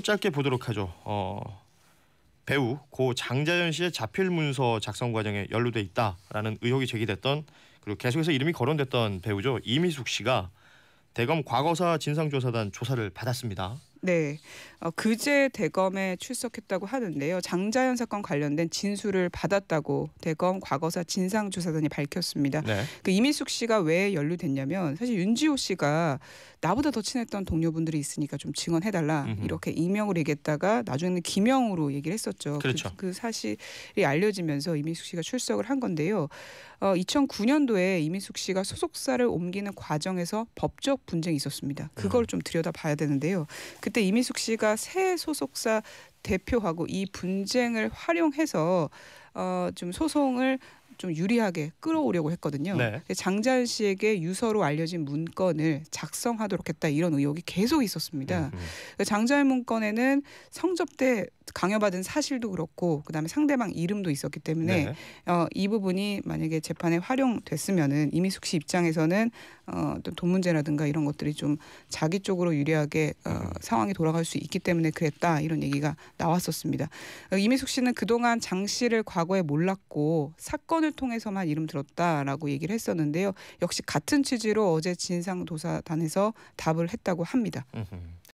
짧게 보도록 하죠. 어, 배우 고 장자연 씨의 자필 문서 작성 과정에 연루돼 있다라는 의혹이 제기됐던 그리고 계속해서 이름이 거론됐던 배우죠 이미숙 씨가 대검 과거사 진상조사단 조사를 받았습니다. 네, 어, 그제 대검에 출석했다고 하는데요. 장자연 사건 관련된 진술을 받았다고 대검 과거사 진상조사단이 밝혔습니다. 네. 그 이민숙 씨가 왜 연루됐냐면 사실 윤지호 씨가 나보다 더 친했던 동료분들이 있으니까 좀 증언해달라 음흠. 이렇게 이명을 얘기했다가 나중에는 김영으로 얘기를 했었죠. 그 그렇죠. 그, 그, 사실이 알려지면서 이민숙 씨가 출석을 한 건데요. 어, 2009년도에 이민숙 씨가 소속사를 옮기는 과정에서 법적 분쟁이 있었습니다. 그걸 음. 좀 들여다봐야 되는데요. 그 그때 이미숙 씨가 새 소속사 대표하고 이 분쟁을 활용해서 어, 좀 소송을 좀 유리하게 끌어오려고 했거든요. 네. 장자연 씨에게 유서로 알려진 문건을 작성하도록 했다 이런 의혹이 계속 있었습니다. 음, 음. 그러니까 장자연 문건에는 성접대 강요받은 사실도 그렇고 그다음에 상대방 이름도 있었기 때문에 네. 어, 이 부분이 만약에 재판에 활용됐으면은 이미숙 씨 입장에서는 어, 돈 문제라든가 이런 것들이 좀 자기 쪽으로 유리하게 어, 음. 음. 상황이 돌아갈 수 있기 때문에 그랬다 이런 얘기가 나왔었습니다. 어, 이미숙 씨는 그동안 장 씨를 과거 과거에 몰랐고 사건을 통해서만 이름 들었다라고 얘기를 했었는데요. 역시 같은 취지로 어제 진상조사단에서 답을 했다고 합니다. 으흠.